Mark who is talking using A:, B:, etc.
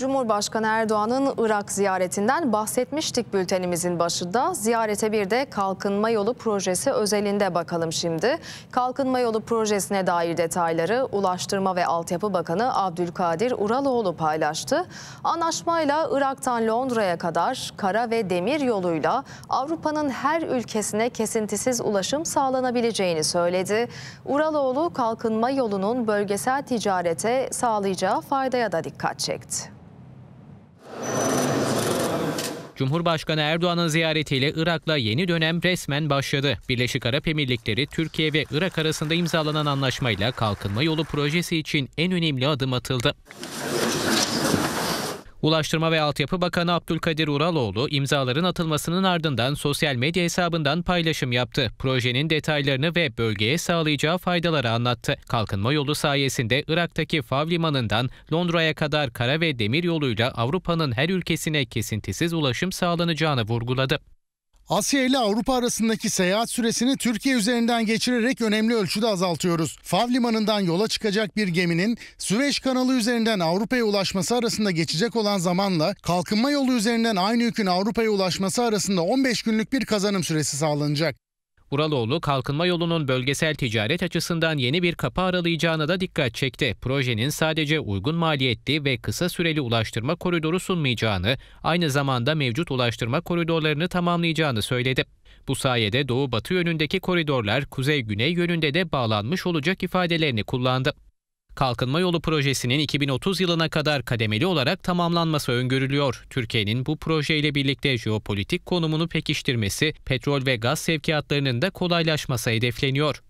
A: Cumhurbaşkanı Erdoğan'ın Irak ziyaretinden bahsetmiştik bültenimizin başında. Ziyarete bir de Kalkınma Yolu Projesi özelinde bakalım şimdi. Kalkınma Yolu Projesi'ne dair detayları Ulaştırma ve Altyapı Bakanı Abdülkadir Uraloğlu paylaştı. Anlaşmayla Irak'tan Londra'ya kadar kara ve demir yoluyla Avrupa'nın her ülkesine kesintisiz ulaşım sağlanabileceğini söyledi. Uraloğlu Kalkınma Yolu'nun bölgesel ticarete sağlayacağı faydaya da dikkat
B: çekti. Cumhurbaşkanı Erdoğan'ın ziyaretiyle Irak'la yeni dönem resmen başladı. Birleşik Arap Emirlikleri, Türkiye ve Irak arasında imzalanan anlaşmayla kalkınma yolu projesi için en önemli adım atıldı. Ulaştırma ve Altyapı Bakanı Abdülkadir Uraloğlu imzaların atılmasının ardından sosyal medya hesabından paylaşım yaptı. Projenin detaylarını ve bölgeye sağlayacağı faydaları anlattı. Kalkınma yolu sayesinde Irak'taki Fav Limanı'ndan Londra'ya kadar kara ve demir yoluyla Avrupa'nın her ülkesine kesintisiz ulaşım sağlanacağını vurguladı.
C: Asya ile Avrupa arasındaki seyahat süresini Türkiye üzerinden geçirerek önemli ölçüde azaltıyoruz. Fav limanından yola çıkacak bir geminin Süveyş kanalı üzerinden Avrupa'ya ulaşması arasında geçecek olan zamanla kalkınma yolu üzerinden aynı yükün Avrupa'ya ulaşması arasında 15 günlük bir kazanım süresi sağlanacak.
B: Uraloğlu, kalkınma yolunun bölgesel ticaret açısından yeni bir kapı aralayacağına da dikkat çekti. Projenin sadece uygun maliyetli ve kısa süreli ulaştırma koridoru sunmayacağını, aynı zamanda mevcut ulaştırma koridorlarını tamamlayacağını söyledi. Bu sayede doğu-batı yönündeki koridorlar kuzey-güney yönünde de bağlanmış olacak ifadelerini kullandı. Kalkınma Yolu projesinin 2030 yılına kadar kademeli olarak tamamlanması öngörülüyor. Türkiye'nin bu projeyle birlikte jeopolitik konumunu pekiştirmesi, petrol ve gaz sevkiyatlarının da kolaylaşması hedefleniyor.